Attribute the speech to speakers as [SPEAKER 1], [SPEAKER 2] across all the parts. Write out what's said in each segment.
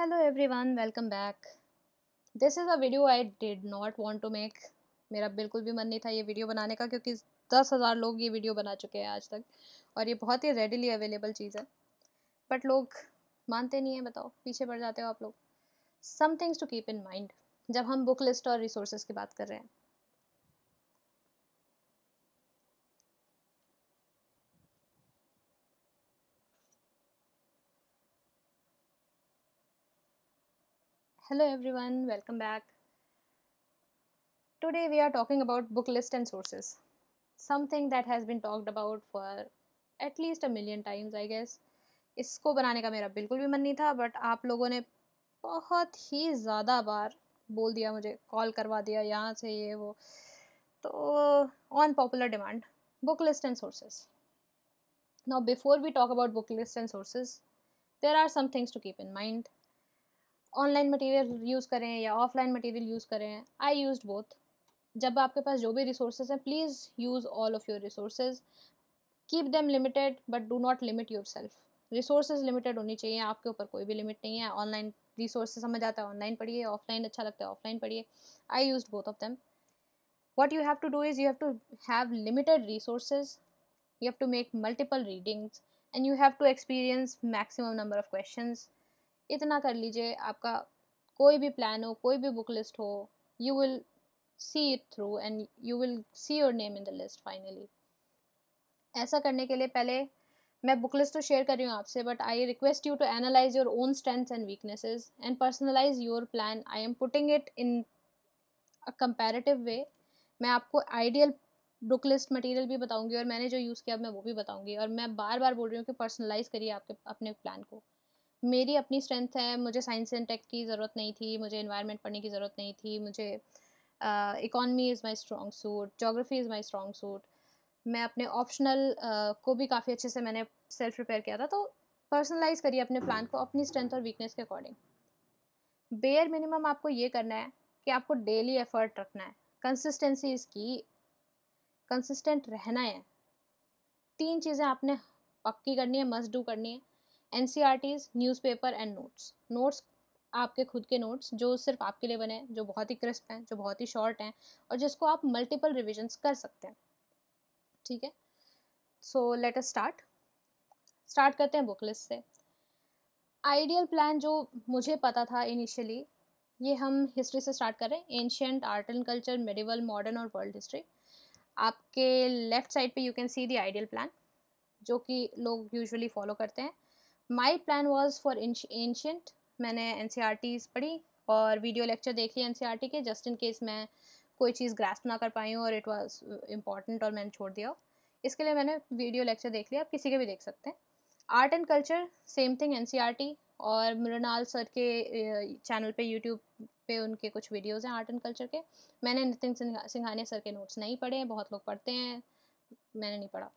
[SPEAKER 1] Every everyone welcome back this is a video I did not want to make मेरा बिल्कुल भी मन नहीं था ये वीडियो बनाने का क्योंकि दस हज़ार लोग ये वीडियो बना चुके हैं आज तक और ये बहुत ही रेडिली अवेलेबल चीज़ है बट लोग मानते नहीं हैं बताओ पीछे पड़ जाते हो आप लोग some things to keep in mind जब हम बुक लिस्ट और रिसोर्सेज की बात कर रहे हैं Hello everyone, welcome back. Today we are talking about book list and sources. Something that has been talked about for at least a million times I guess. इसको बनाने का मेरा बिल्कुल भी मन नहीं था बट आप लोगों ने बहुत ही ज़्यादा बार बोल दिया मुझे कॉल करवा दिया यहाँ से ये वो तो on popular demand book list and sources now before we talk about book list and sources there are some things to keep in mind online material use करें या ऑफलाइन मटेरियल यूज़ करें आई यूज़ बोथ जब आपके पास जो भी resources हैं please use all of your resources keep them limited but do not limit yourself resources limited होनी चाहिए आपके ऊपर कोई भी लिमिट नहीं है ऑनलाइन रिसोर्स समझ आता है ऑनलाइन पढ़िए ऑफलाइन अच्छा लगता है ऑफलाइन पढ़िए I use both of them what you have to do is you have to have limited resources you have to make multiple readings and you have to experience maximum number of question इतना कर लीजिए आपका कोई भी plan हो कोई भी book list हो you will see it through and you will see your name in the list finally ऐसा करने के लिए पहले मैं बुक लिस्ट तो शेयर कर रही हूँ आपसे but I request you to analyse your own strengths and weaknesses and personalise your plan I am putting it in a comparative way मैं आपको आइडियल बुक लिस्ट मटेरियल भी बताऊंगी और मैंने जो यूज़ किया मैं वो भी बताऊंगी और मैं बार बार बोल रही हूँ कि पर्सनलाइज करिए आपके अपने प्लान को मेरी अपनी स्ट्रेंथ है मुझे साइंस एंड टेक की ज़रूरत नहीं थी मुझे इन्वायरमेंट पढ़ने की ज़रूरत नहीं थी मुझे economy is my strong suit geography is my strong suit मैं अपने ऑप्शनल uh, को भी काफ़ी अच्छे से मैंने सेल्फ प्रिपेयर किया था तो पर्सनलाइज करिए अपने प्लान को अपनी स्ट्रेंथ और वीकनेस के अकॉर्डिंग बेयर मिनिमम आपको ये करना है कि आपको डेली एफर्ट रखना है कंसिस्टेंसी इसकी कंसिस्टेंट रहना है तीन चीज़ें आपने पक्की करनी है मस्ट डू करनी है N C R Ts newspaper and notes notes आपके खुद के नोट्स जो सिर्फ आपके लिए बने हैं जो बहुत ही क्रिस्प हैं जो बहुत ही शॉर्ट हैं और जिसको आप मल्टीपल रिविजन्स कर सकते हैं ठीक है so let us start start करते हैं बुक लिस्ट से आइडियल प्लान जो मुझे पता था इनिशियली ये हम हिस्ट्री से स्टार्ट कर रहे हैं ancient art and culture medieval modern और वर्ल्ड हिस्ट्री आपके लेफ्ट साइड पे you can see the ideal plan जो कि लोग यूजुअली फॉलो करते हैं my plan was for ancient मैंने एन e पढ़ी और वीडियो लेक्चर देख लिए एन e के जस्ट इन केस मैं कोई चीज़ ग्रास्प ना कर पाई हूँ और इट वॉज़ इम्पॉर्टेंट और मैंने छोड़ दिया इसके लिए मैंने वीडियो लेक्चर देख लिया आप किसी के भी देख सकते हैं art and culture same thing N और मृणाल सर के चैनल uh, पे यूट्यूब पे उनके कुछ वीडियोज़ हैं आर्ट एंड कल्चर के मैंने नितिन सिंघानिया सर के नोट्स नहीं पढ़े हैं बहुत लोग पढ़ते हैं मैंने नहीं पढ़ा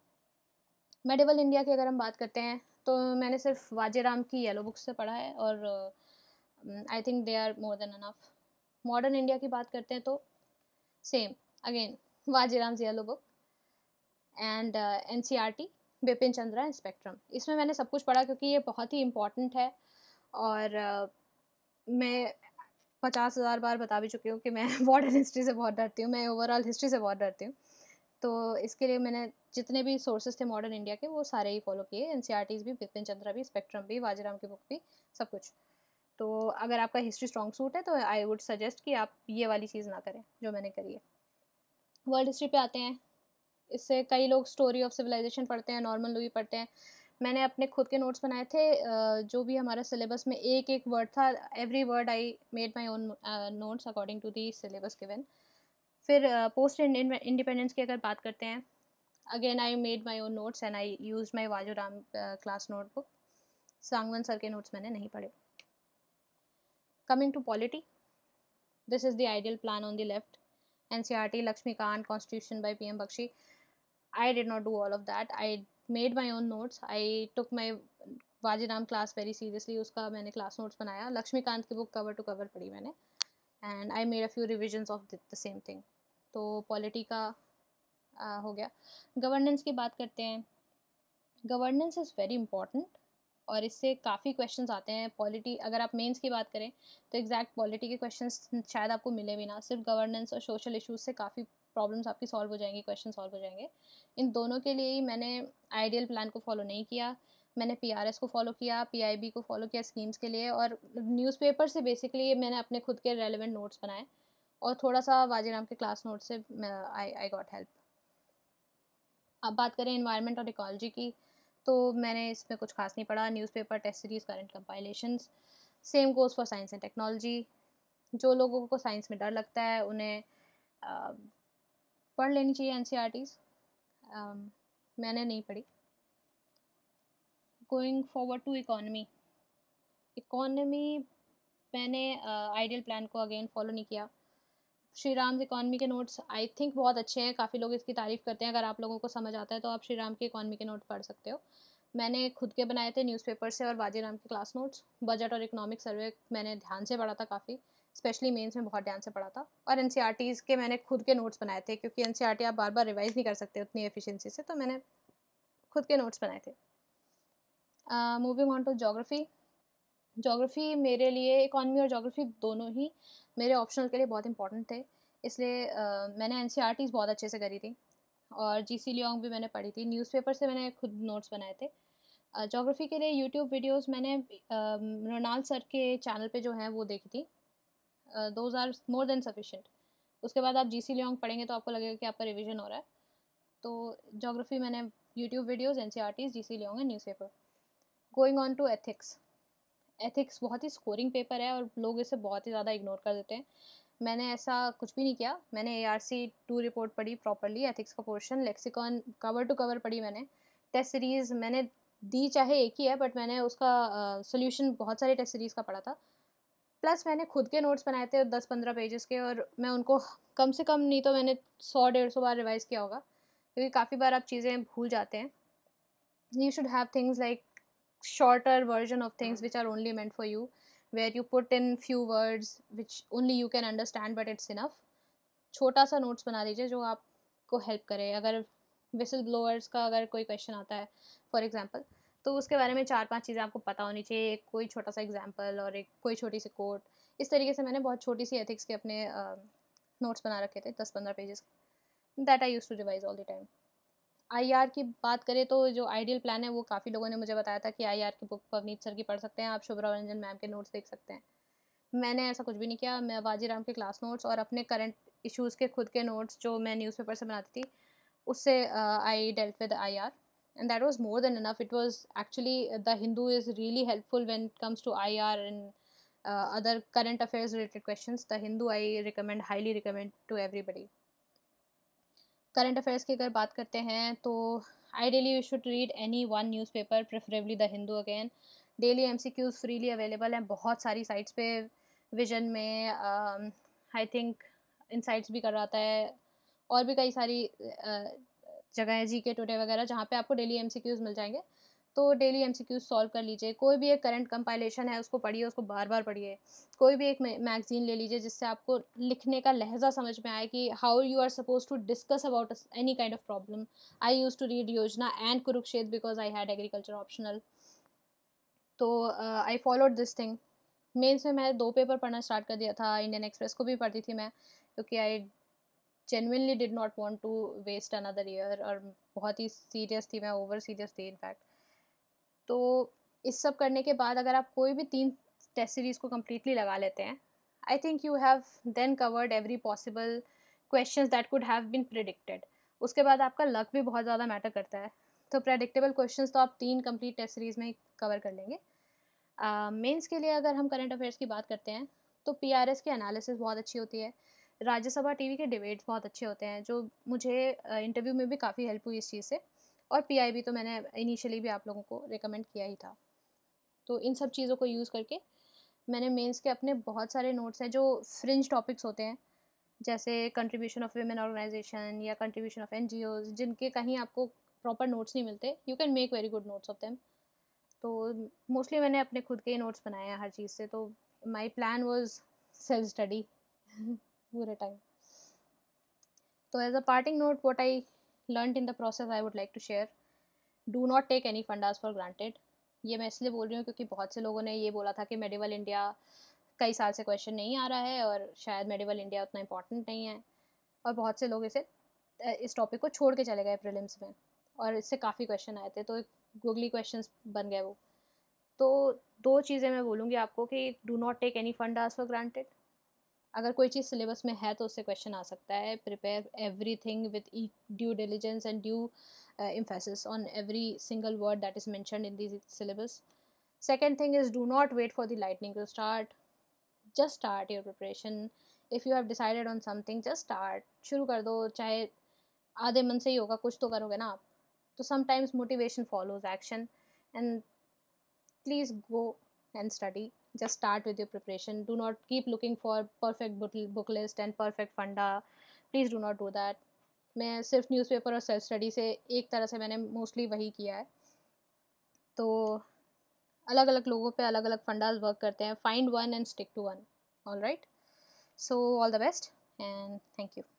[SPEAKER 1] मेडिवल इंडिया की अगर हम बात करते हैं तो मैंने सिर्फ राम की येलो बुक से पढ़ा है और I think they are more than enough modern India की बात करते हैं तो सेम अगेन से yellow book and N C R T Bipin Chandra and Spectrum इसमें मैंने सब कुछ पढ़ा क्योंकि ये बहुत ही इम्पॉर्टेंट है और uh, मैं पचास हज़ार बार बता भी चुकी हूँ कि मैं मॉडर्न हिस्ट्री से बहुत डरती हूँ मैं ओवरऑल हिस्ट्री से बहुत डरती हूँ तो इसके लिए मैंने जितने भी सोर्सेज थे मॉडर्न इंडिया के वो सारे ही फॉलो किए एन e भी बिपिन चंद्रा भी स्पेक्ट्रम भी वाजीराम की बुक भी सब कुछ तो अगर आपका हिस्ट्री स्ट्रॉन्ग सूट है तो आई वुड सजेस्ट कि आप ये वाली चीज़ ना करें जो मैंने करी है वर्ल्ड हिस्ट्री पे आते हैं इससे कई लोग स्टोरी ऑफ सिविलाइजेशन पढ़ते हैं नॉर्मल लुई पढ़ते हैं मैंने अपने खुद के नोट्स बनाए थे जो भी हमारा सिलेबस में एक एक वर्ड था every word I made my own notes according to the syllabus given फिर पोस्ट इंडिपेंडेंस की अगर बात करते हैं again I made my own notes and I use my Vajiram class notebook Sangwan sir के नोट्स मैंने नहीं पढ़े coming to polity this is the ideal plan on the left N C R T Laxmikanth constitution by P M Bakshi I did not do all of that I made my own notes I took my Ram class very seriously उसका मैंने class notes बनाया लक्ष्मीकांत की book cover to cover पढ़ी मैंने and I made a few revisions of the same thing तो polity का आ, हो गया गवर्नेंस की बात करते हैं गवर्नेंस इज़ वेरी इंपॉर्टेंट और इससे काफ़ी क्वेश्चंस आते हैं पॉलिटी अगर आप मेंस की बात करें तो एग्जैक्ट पॉलिटी के क्वेश्चंस शायद आपको मिले भी ना सिर्फ गवर्नेंस और सोशल इशूज़ से काफ़ी प्रॉब्लम्स आपकी सॉल्व हो जाएंगी क्वेश्चन सॉल्व हो जाएंगे इन दोनों के लिए ही मैंने आइडियल प्लान को फॉलो नहीं किया मैंने पी को फॉलो किया पी को फॉलो किया स्कीम्स के लिए और न्यूज़पेपर से बेसिकली मैंने अपने खुद के रेलिवेंट नोट्स बनाए और थोड़ा सा वाजीराम के क्लास नोट से आई आई गॉट हेल्प अब बात करें इन्वायरमेंट और इकोलॉजी की तो मैंने इसमें कुछ खास नहीं पढ़ा newspaper test series current compilation same goes for science and technology जो लोगों को साइंस में डर लगता है उन्हें आ, पढ़ लेनी चाहिए एन सी e मैंने नहीं पढ़ी going forward to economy economy मैंने आइडियल प्लान को अगेन फॉलो नहीं किया श्री राम इकॉनमी के नोट्स आई थिंक बहुत अच्छे हैं काफ़ी लोग इसकी तारीफ़ करते हैं अगर आप लोगों को समझ आता है तो आप श्री राम की इकॉनमी के नोट पढ़ सकते हो मैंने खुद के बनाए थे न्यूज़पेपर से और राम के क्लास नोट्स बजट और इकोनॉमिक सर्वे मैंने ध्यान से पढ़ा था काफ़ी स्पेशली मेन्स में बहुत ध्यान से पढ़ा था और एन e के मैंने खुद के नोट्स बनाए थे क्योंकि एन e आप बार बार रिवाइज़ नहीं कर सकते उतनी एफिशिएंसी से तो मैंने खुद के नोट्स बनाए थे moving on to geography geography मेरे लिए इकॉनमी और जोग्राफ़ी दोनों ही मेरे ऑप्शनल के लिए बहुत इंपॉर्टेंट थे इसलिए uh, मैंने एन e बहुत अच्छे से करी थी और जी सी लियोंग भी मैंने पढ़ी थी न्यूज़पेपर से मैंने खुद नोट्स बनाए थे जोग्राफ़ी uh, के लिए यूट्यूब वीडियोस मैंने रोनाल्ड uh, सर के चैनल पे जो हैं वो देखी थी those are more than sufficient उसके बाद आप जी सी लियोंग पढ़ेंगे तो आपको लगेगा कि आपका रिविज़न हो रहा है तो जोग्राफ़ी मैंने YouTube videos N C R Ts G C Leong and paper going on to ethics ethics बहुत ही स्कोरिंग पेपर है और लोग इसे बहुत ही ज़्यादा इग्नोर कर देते हैं मैंने ऐसा कुछ भी नहीं किया मैंने A R C two report पढ़ी प्रॉपरली एथिक्स का portion lexicon cover to cover पढ़ी मैंने टेस्ट सीरीज़ मैंने दी चाहे एक ही है बट मैंने उसका सोल्यूशन uh, बहुत सारे टेस्ट सीरीज़ का पढ़ा था प्लस मैंने खुद के नोट्स बनाए थे दस पंद्रह पेजेस के और मैं उनको कम से कम नहीं तो मैंने सौ डेढ़ सौ बार रिवाइज़ किया होगा क्योंकि काफ़ी बार आप चीज़ें भूल जाते हैं you should have things like shorter version of things which are only meant for you where you put in few words which only you can understand but it's enough छोटा सा नोट्स बना दीजिए जो आपको हेल्प करे अगर whistle blowers का अगर कोई क्वेश्चन आता है फॉर एग्जांपल तो उसके बारे में चार पांच चीज़ें आपको पता होनी चाहिए एक कोई छोटा सा एग्जांपल और एक कोई छोटी सी कोट इस तरीके से मैंने बहुत छोटी सी एथिक्स के अपने नोट्स uh, बना रखे थे दस पंद्रह pages that I use to revise all the time IR की बात करें तो जो आइडियल प्लान है वो काफ़ी लोगों ने मुझे बताया था कि आईआर की बुक पवनीत सर की पढ़ सकते हैं आप शुभ्रा रंजन मैम के नोट्स देख सकते हैं मैंने ऐसा कुछ भी नहीं किया मैं बाजी राम के क्लास नोट्स और अपने करंट इश्यूज़ के खुद के नोट्स जो मैं न्यूज़पेपर से बनाती थी उससे I dealt with I R and that was more than enough it was actually the Hindu is really helpful when it comes to I R and other current affairs related question the Hindu I recommend highly recommend to everybody current affairs की अगर बात करते हैं तो ideally you should read any one newspaper preferably the Hindu again daily M C Qs freely available हैं बहुत सारी sites पे विजन में आई थिंक साइट्स भी कर रहा है और भी कई सारी uh, जगह है जी के टूटे वगैरह जहाँ पे आपको डेली एम सी क्यूज़ मिल जाएंगे तो डेली एम सॉल्व कर लीजिए कोई भी एक करंट कंपाइलेशन है उसको पढ़िए उसको बार बार पढ़िए कोई भी एक मैगजीन ले लीजिए जिससे आपको लिखने का लहजा समझ में आए कि how you are suppose to discuss about any kind of problem I use to read Yojana and Kurukshetra because I had agriculture optional तो I followed this thing mains में मैं दो पेपर पढ़ना स्टार्ट कर दिया था इंडियन एक्सप्रेस को भी पढ़ती थी मैं क्योंकि I genuinely did not want to waste another year और बहुत ही सीरियस थी मैं ओवर सीरियस थी इनफैक्ट तो इस सब करने के बाद अगर आप कोई भी तीन टेस्ट सीरीज़ को कम्प्लीटली लगा लेते हैं I think you have then covered every possible question that could have been predicted उसके बाद आपका लक भी बहुत ज़्यादा मैटर करता है तो प्रेडिक्टेबल क्वेश्चंस तो आप तीन कंप्लीट टेस्ट सीरीज़ में कवर कर लेंगे मेंस uh, के लिए अगर हम करंट अफेयर्स की बात करते हैं तो पीआरएस की एनालिसिस बहुत अच्छी होती है राज्यसभा टीवी के डिबेट्स बहुत अच्छे होते हैं जो मुझे इंटरव्यू में भी काफ़ी हेल्प हुई इस चीज़ से और पी तो मैंने इनिशियली भी आप लोगों को रिकमेंड किया ही था तो इन सब चीज़ों को यूज़ करके मैंने मेंस के अपने बहुत सारे नोट्स हैं जो फ्रिंज टॉपिक्स होते हैं जैसे कंट्रीब्यूशन ऑफ वेमेन ऑर्गेनाइजेशन या कंट्रीब्यूशन ऑफ एन जिनके कहीं आपको प्रॉपर नोट्स नहीं मिलते you can make very good notes of them तो मोस्टली मैंने अपने खुद के नोट्स बनाए हैं हर चीज़ से तो my plan was self study पूरे टाइम तो as a parting note what I learned in the process I would like to share do not take any fundas for granted ये मैं इसलिए बोल रही हूँ क्योंकि बहुत से लोगों ने ये बोला था कि मेडिवल इंडिया कई साल से क्वेश्चन नहीं आ रहा है और शायद मेडिवल इंडिया उतना इंपॉर्टेंट नहीं है और बहुत से लोग इसे इस टॉपिक को छोड़ के चले गए प्रिलिम्स में और इससे काफ़ी क्वेश्चन आए थे तो गूगली क्वेश्चन बन गए वो तो दो चीज़ें मैं बोलूँगी आपको कि do not take any fundas for granted अगर कोई चीज़ सिलेबस में है तो उससे क्वेश्चन आ सकता है prepare everything with due diligence and due emphasis on every single word that is mention in this syllabus second thing is do not wait for the lightning to start just start your preparation if you have decided on something just start शुरू कर दो चाहे आधे मन से ही होगा कुछ तो करोगे ना आप तो sometimes motivation follows action and please go and study just start with your preparation do not keep looking for perfect book, list and perfect funda please do not do that मैं सिर्फ न्यूज़पेपर और self study से एक तरह से मैंने mostly वही किया है तो अलग अलग लोगों पे अलग अलग फंडाज वर्क करते हैं find one and stick to one all right so all the best and thank you